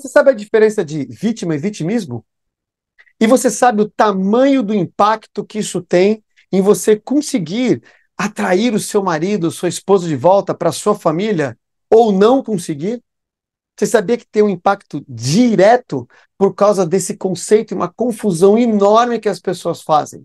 Você sabe a diferença de vítima e vitimismo? E você sabe o tamanho do impacto que isso tem em você conseguir atrair o seu marido, sua esposa de volta para sua família ou não conseguir? Você sabia que tem um impacto direto por causa desse conceito e uma confusão enorme que as pessoas fazem?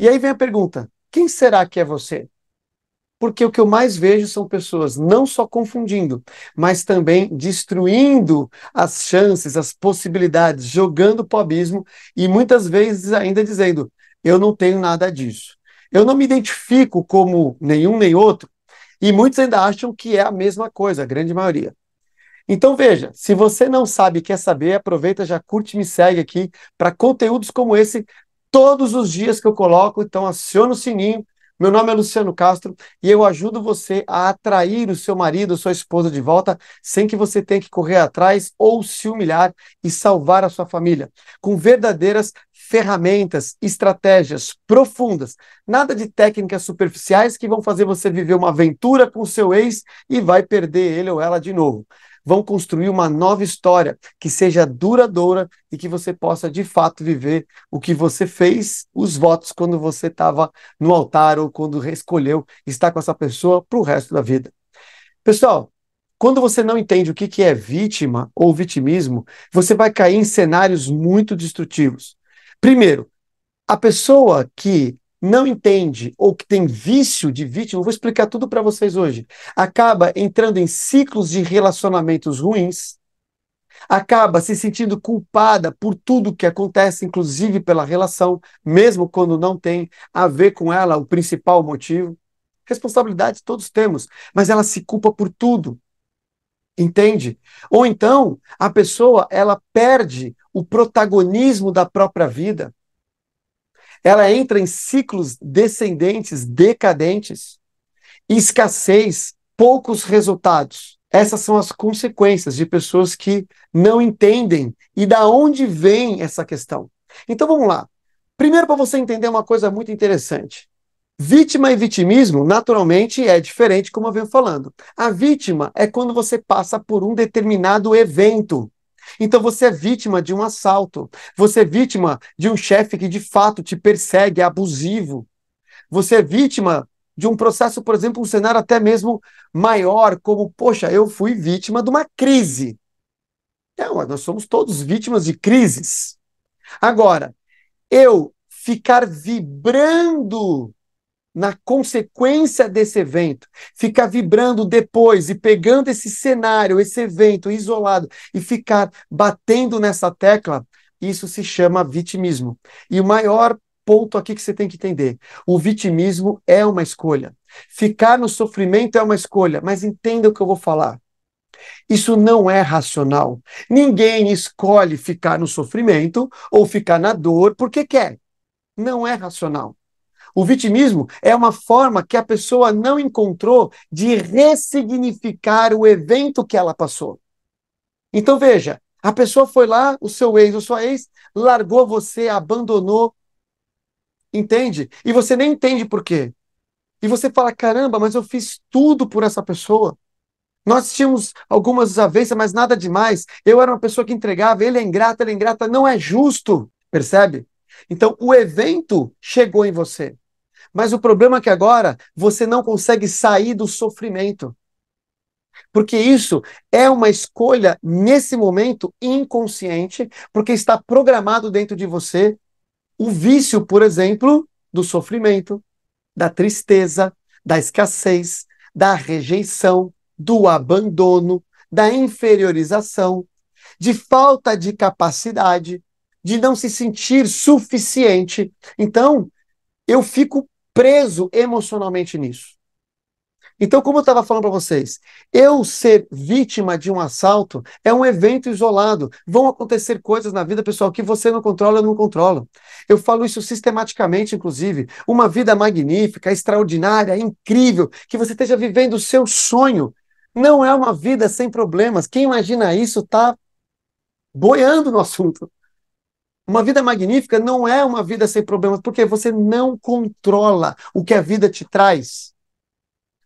E aí vem a pergunta: quem será que é você? Porque o que eu mais vejo são pessoas não só confundindo, mas também destruindo as chances, as possibilidades, jogando para o abismo e muitas vezes ainda dizendo: eu não tenho nada disso. Eu não me identifico como nenhum nem outro, e muitos ainda acham que é a mesma coisa, a grande maioria. Então veja, se você não sabe e quer saber, aproveita, já curte e me segue aqui para conteúdos como esse todos os dias que eu coloco. Então aciona o sininho meu nome é Luciano Castro e eu ajudo você a atrair o seu marido, sua esposa de volta, sem que você tenha que correr atrás ou se humilhar e salvar a sua família, com verdadeiras ferramentas, estratégias profundas, nada de técnicas superficiais que vão fazer você viver uma aventura com seu ex e vai perder ele ou ela de novo vão construir uma nova história que seja duradoura e que você possa de fato viver o que você fez, os votos quando você estava no altar ou quando escolheu estar com essa pessoa para o resto da vida. Pessoal, quando você não entende o que, é vítima ou vitimismo, você vai cair em cenários muito destrutivos. Primeiro, a pessoa que não entende ou que tem vício de vítima, vou explicar tudo para vocês hoje, acaba entrando em ciclos de relacionamentos ruins, acaba se sentindo culpada por tudo que acontece, inclusive pela relação, mesmo quando não tem a ver com ela o principal motivo. Responsabilidade todos temos, mas ela se culpa por tudo. Entende? Ou então, a pessoa, ela perde o protagonismo da própria vida ela entra em ciclos descendentes, decadentes, escassez, poucos resultados. Essas são as consequências de pessoas que não entendem e da onde vem essa questão. Então vamos lá. Primeiro, para você entender uma coisa muito interessante. Vítima e vitimismo, naturalmente, é diferente, como eu venho falando. A vítima é quando você passa por um determinado evento. Então você é vítima de um assalto, você é vítima de um chefe que de fato te persegue, é abusivo. Você é vítima de um processo, por exemplo, um cenário até mesmo maior, como, poxa, eu fui vítima de uma crise. Não, nós somos todos vítimas de crises. Agora, eu ficar vibrando na consequência desse evento, ficar vibrando depois e pegando esse cenário, esse evento isolado e ficar batendo nessa tecla, isso se chama vitimismo. E o maior ponto aqui que você tem que entender: o vitimismo é uma escolha. Ficar no sofrimento é uma escolha, mas entenda o que eu vou falar. Isso não é racional. Ninguém escolhe ficar no sofrimento ou ficar na dor porque quer. Não é racional. O vitimismo é uma forma que a pessoa não encontrou de ressignificar o evento que ela passou. Então veja, a pessoa foi lá, o seu ex ou sua ex largou você, abandonou. Entende? E você nem entende por quê. E você fala: caramba, mas eu fiz tudo por essa pessoa. Nós tínhamos algumas desavenças, mas nada demais. Eu era uma pessoa que entregava, ele é ingrata, ele é ingrata, não é justo. Percebe? Então, o evento chegou em você. Mas o problema é que agora você não consegue sair do sofrimento. Porque isso é uma escolha, nesse momento, inconsciente, porque está programado dentro de você o vício, por exemplo, do sofrimento, da tristeza, da escassez, da rejeição, do abandono, da inferiorização, de falta de capacidade, de não se sentir suficiente. Então, eu fico preso emocionalmente nisso. Então, como eu estava falando para vocês, eu ser vítima de um assalto é um evento isolado. Vão acontecer coisas na vida, pessoal, que você não controla, eu não controlo. Eu falo isso sistematicamente, inclusive. Uma vida magnífica, extraordinária, incrível, que você esteja vivendo o seu sonho. Não é uma vida sem problemas. Quem imagina isso está boiando no assunto. Uma vida magnífica não é uma vida sem problemas, porque você não controla o que a vida te traz.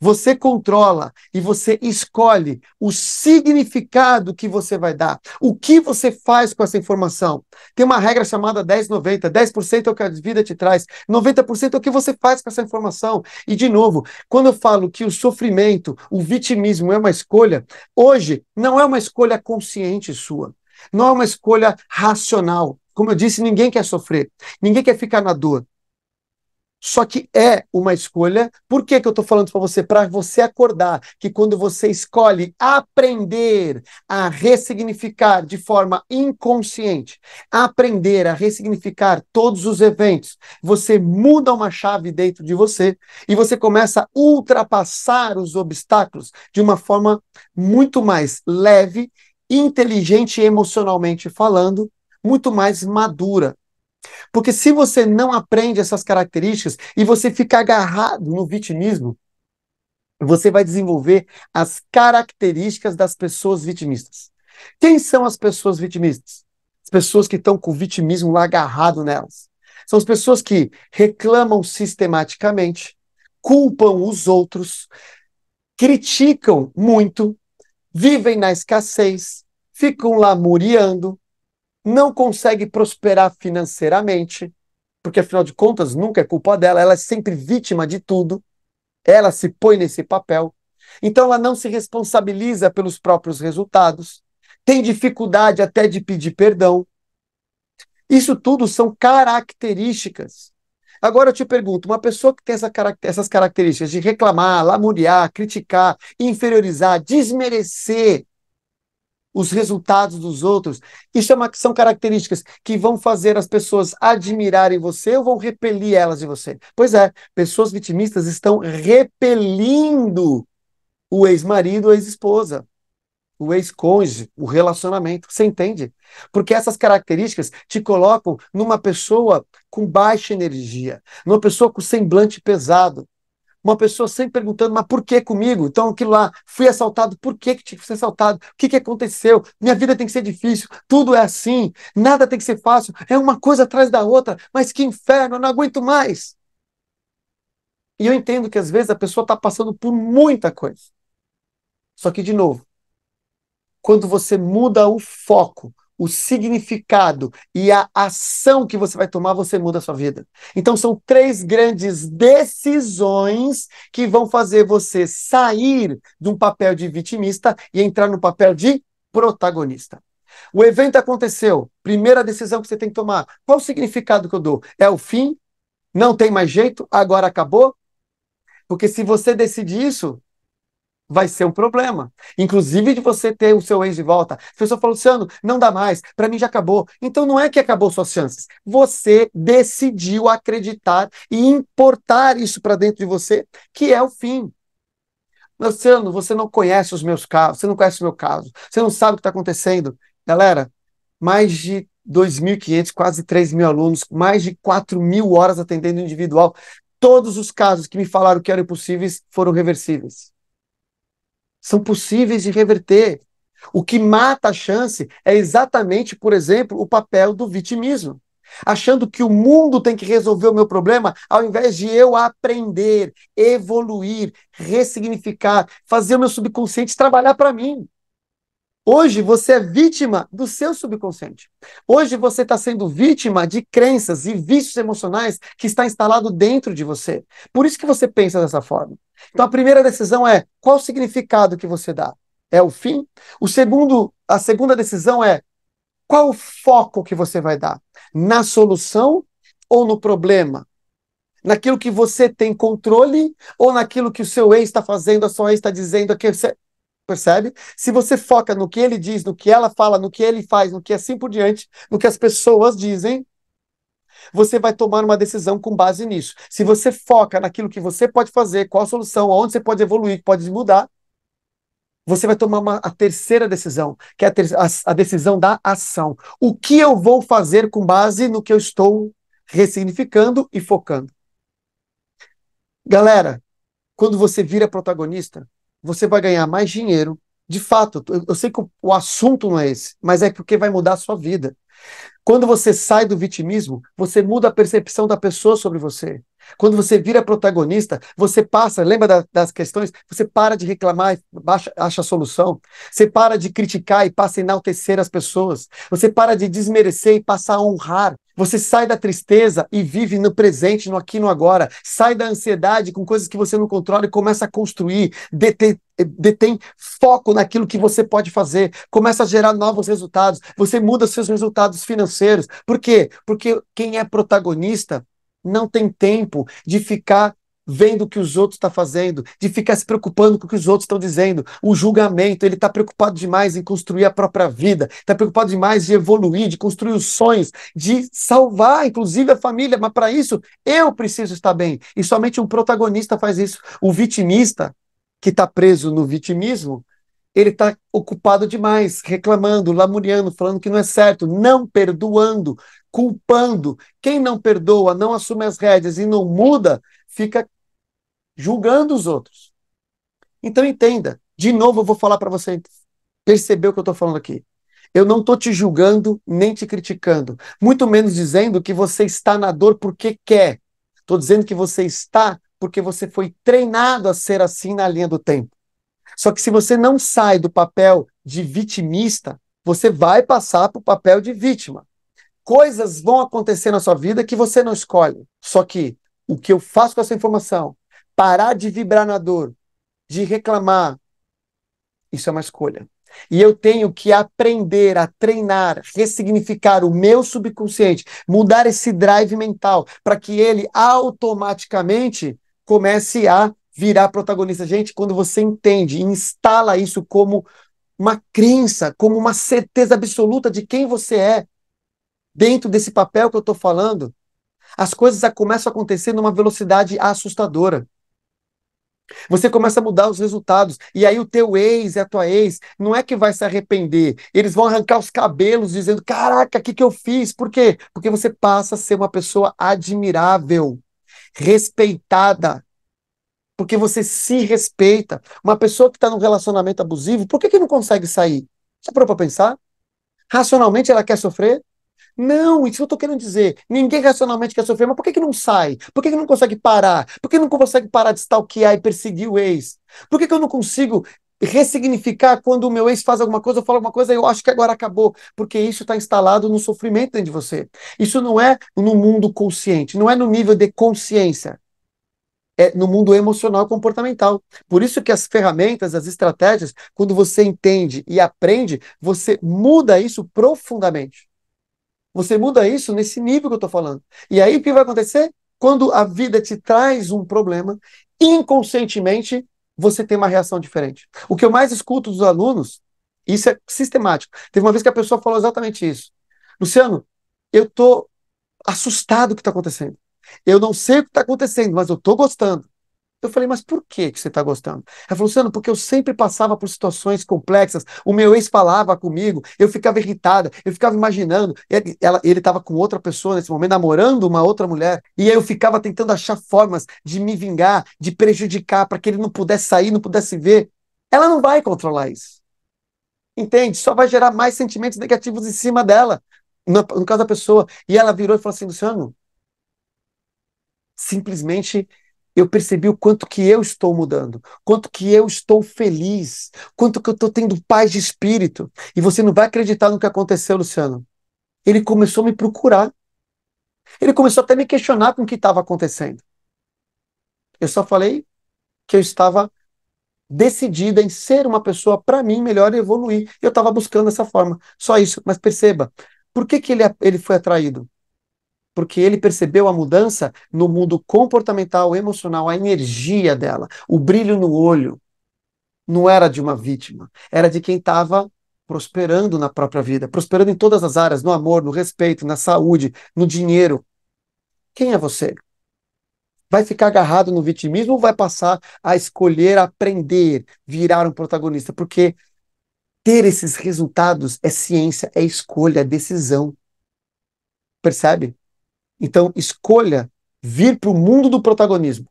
Você controla e você escolhe o significado que você vai dar. O que você faz com essa informação? Tem uma regra chamada 1090. 10 é o que a vida te traz, 90% é o que você faz com essa informação. E, de novo, quando eu falo que o sofrimento, o vitimismo é uma escolha, hoje não é uma escolha consciente sua. Não é uma escolha racional. Como eu disse, ninguém quer sofrer, ninguém quer ficar na dor. Só que é uma escolha. Por que, que eu estou falando para você? Para você acordar que quando você escolhe aprender a ressignificar de forma inconsciente, aprender a ressignificar todos os eventos, você muda uma chave dentro de você e você começa a ultrapassar os obstáculos de uma forma muito mais leve, inteligente emocionalmente falando muito mais madura. Porque se você não aprende essas características e você fica agarrado no vitimismo, você vai desenvolver as características das pessoas vitimistas. Quem são as pessoas vitimistas? As pessoas que estão com o vitimismo lá agarrado nelas. São as pessoas que reclamam sistematicamente, culpam os outros, criticam muito, vivem na escassez, ficam lá muriando, não consegue prosperar financeiramente, porque afinal de contas nunca é culpa dela, ela é sempre vítima de tudo, ela se põe nesse papel, então ela não se responsabiliza pelos próprios resultados, tem dificuldade até de pedir perdão. Isso tudo são características. Agora eu te pergunto, uma pessoa que tem essa, essas características de reclamar, lamuriar, criticar, inferiorizar, desmerecer os resultados dos outros. Isso é uma, são características que vão fazer as pessoas admirarem você ou vão repelir elas de você. Pois é, pessoas vitimistas estão repelindo o ex-marido, a ex-esposa, o ex-cônjuge, o relacionamento. Você entende? Porque essas características te colocam numa pessoa com baixa energia, numa pessoa com semblante pesado, uma pessoa sempre perguntando, mas por que comigo? Então, aquilo lá, fui assaltado, por que, que tinha que ser assaltado? O que, que aconteceu? Minha vida tem que ser difícil, tudo é assim, nada tem que ser fácil, é uma coisa atrás da outra, mas que inferno, eu não aguento mais. E eu entendo que às vezes a pessoa está passando por muita coisa. Só que, de novo, quando você muda o foco o significado e a ação que você vai tomar, você muda a sua vida. Então, são três grandes decisões que vão fazer você sair de um papel de vitimista e entrar no papel de protagonista. O evento aconteceu, primeira decisão que você tem que tomar. Qual o significado que eu dou? É o fim? Não tem mais jeito? Agora acabou? Porque se você decide isso, vai ser um problema. Inclusive de você ter o seu ex de volta. A pessoa falou: Luciano, não dá mais, para mim já acabou. Então não é que acabou suas chances. Você decidiu acreditar e importar isso para dentro de você, que é o fim. Luciano, você não conhece os meus casos, você não conhece o meu caso, você não sabe o que está acontecendo. Galera, mais de 2.500, quase 3.000 alunos, mais de 4.000 horas atendendo individual. Todos os casos que me falaram que eram impossíveis foram reversíveis são possíveis de reverter. O que mata a chance é exatamente, por exemplo, o papel do vitimismo. Achando que o mundo tem que resolver o meu problema, ao invés de eu aprender, evoluir, ressignificar, fazer o meu subconsciente trabalhar para mim. Hoje você é vítima do seu subconsciente. Hoje você está sendo vítima de crenças e vícios emocionais que está instalado dentro de você. Por isso que você pensa dessa forma. Então a primeira decisão é qual o significado que você dá? É o fim? O segundo, a segunda decisão é qual o foco que você vai dar? Na solução ou no problema? Naquilo que você tem controle ou naquilo que o seu ex está fazendo, a sua ex está dizendo, que você percebe? Se você foca no que ele diz, no que ela fala, no que ele faz, no que assim por diante, no que as pessoas dizem, você vai tomar uma decisão com base nisso. Se você foca naquilo que você pode fazer, qual a solução, onde você pode evoluir, pode mudar, você vai tomar uma, a terceira decisão, que é a, ter, a, a, decisão da ação. O que eu vou fazer com base no que eu estou ressignificando e focando? Galera, quando você vira protagonista, você vai ganhar mais dinheiro. De fato, eu, sei que o, o assunto não é esse, mas é porque vai mudar a sua vida. Quando você sai do vitimismo, você muda a percepção da pessoa sobre você. Quando você vira protagonista, você passa, lembra da, das questões? Você para de reclamar e baixa, acha a solução. Você para de criticar e passa a enaltecer as pessoas. Você para de desmerecer e passa a honrar. Você sai da tristeza e vive no presente, no aqui, no agora. Sai da ansiedade com coisas que você não controla e começa a construir. Detém, detém foco naquilo que você pode fazer. Começa a gerar novos resultados. Você muda seus resultados financeiros. Por quê? Porque quem é protagonista não tem tempo de ficar vendo o que os outros estão tá fazendo, de ficar se preocupando com o que os outros estão dizendo, o julgamento, ele está preocupado demais em construir a própria vida, está preocupado demais de evoluir, de construir os sonhos, de salvar, inclusive, a família, mas para isso eu preciso estar bem. E somente um protagonista faz isso. O vitimista, que está preso no vitimismo, ele está ocupado demais, reclamando, lamuriando, falando que não é certo, não perdoando, culpando. Quem não perdoa, não assume as rédeas e não muda, fica julgando os outros. Então entenda, de novo eu vou falar para você perceber o que eu estou falando aqui. Eu não estou te julgando nem te criticando, muito menos dizendo que você está na dor porque quer. Estou dizendo que você está porque você foi treinado a ser assim na linha do tempo. Só que se você não sai do papel de vitimista, você vai passar para o papel de vítima. Coisas vão acontecer na sua vida que você não escolhe. Só que o que eu faço com essa informação, parar de vibrar na dor, de reclamar, isso é uma escolha. E eu tenho que aprender a treinar, ressignificar o meu subconsciente, mudar esse drive mental para que ele automaticamente comece a virar protagonista. Gente, quando você entende e instala isso como uma crença, como uma certeza absoluta de quem você é, dentro desse papel que eu estou falando, as coisas começam a acontecer numa velocidade assustadora. Você começa a mudar os resultados. E aí o teu ex e a tua ex não é que vai se arrepender. Eles vão arrancar os cabelos dizendo: Caraca, o que, que eu fiz? Por quê? Porque você passa a ser uma pessoa admirável, respeitada. Porque você se respeita. Uma pessoa que está num relacionamento abusivo, por que, que não consegue sair? Já parou para pensar? Racionalmente ela quer sofrer? Não, isso eu estou querendo dizer. Ninguém racionalmente quer sofrer, mas por que, que não sai? Por que, que não consegue parar? Por que não consegue parar de stalkear e perseguir o ex? Por que, que eu não consigo ressignificar quando o meu ex faz alguma coisa, eu falo alguma coisa, eu acho que agora acabou, porque isso está instalado no sofrimento dentro de você. Isso não é no mundo consciente, não é no nível de consciência. É no mundo emocional comportamental. Por isso que as ferramentas, as estratégias, quando você entende e aprende, você muda isso profundamente. Você muda isso nesse nível que eu estou falando. E aí o que vai acontecer? Quando a vida te traz um problema, inconscientemente você tem uma reação diferente. O que eu mais escuto dos alunos, isso é sistemático. Teve uma vez que a pessoa falou exatamente isso. Luciano, eu estou assustado com o que está acontecendo. Eu não sei o que está acontecendo, mas eu estou gostando. Eu falei, mas por que, que você está gostando? Ela falou, Luciano, porque eu sempre passava por situações complexas, o meu ex falava comigo, eu ficava irritada, eu ficava imaginando. Ele estava com outra pessoa nesse momento, namorando uma outra mulher, e aí eu ficava tentando achar formas de me vingar, de prejudicar, para que ele não pudesse sair, não pudesse ver. Ela não vai controlar isso. Entende? Só vai gerar mais sentimentos negativos em cima dela, no, no caso da pessoa. E ela virou e falou assim: Luciano, simplesmente eu percebi o quanto que eu estou mudando, quanto que eu estou feliz, quanto que eu estou tendo paz de espírito. E você não vai acreditar no que aconteceu, Luciano. Ele começou a me procurar. Ele começou até a me questionar com o que estava acontecendo. Eu só falei que eu estava decidida em ser uma pessoa para mim melhor e evoluir. Eu estava buscando essa forma. Só isso. Mas perceba, por que, que ele, é, ele foi atraído? porque ele percebeu a mudança no mundo comportamental, emocional, a energia dela, o brilho no olho. Não era de uma vítima, era de quem estava prosperando na própria vida, prosperando em todas as áreas, no amor, no respeito, na saúde, no dinheiro. Quem é você? Vai ficar agarrado no vitimismo ou vai passar a escolher, aprender, virar um protagonista? Porque ter esses resultados é ciência, é escolha, é decisão. Percebe? Então, escolha vir para o mundo do protagonismo,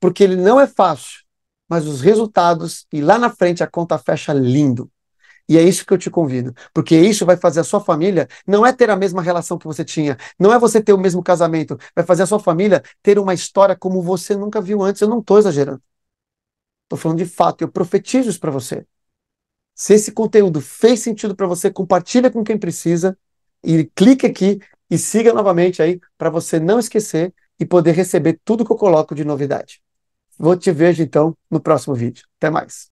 porque ele não é fácil, mas os resultados e lá na frente a conta fecha lindo. E é isso que eu te convido, porque isso vai fazer a sua família não é ter a mesma relação que você tinha, não é você ter o mesmo casamento, vai fazer a sua família ter uma história como você nunca viu antes. Eu não estou exagerando. Estou falando de fato, eu profetizo isso para você. Se esse conteúdo fez sentido para você, compartilha com quem precisa e clique aqui e siga novamente aí para você não esquecer e poder receber tudo que eu coloco de novidade. Vou te ver então no próximo vídeo. Até mais.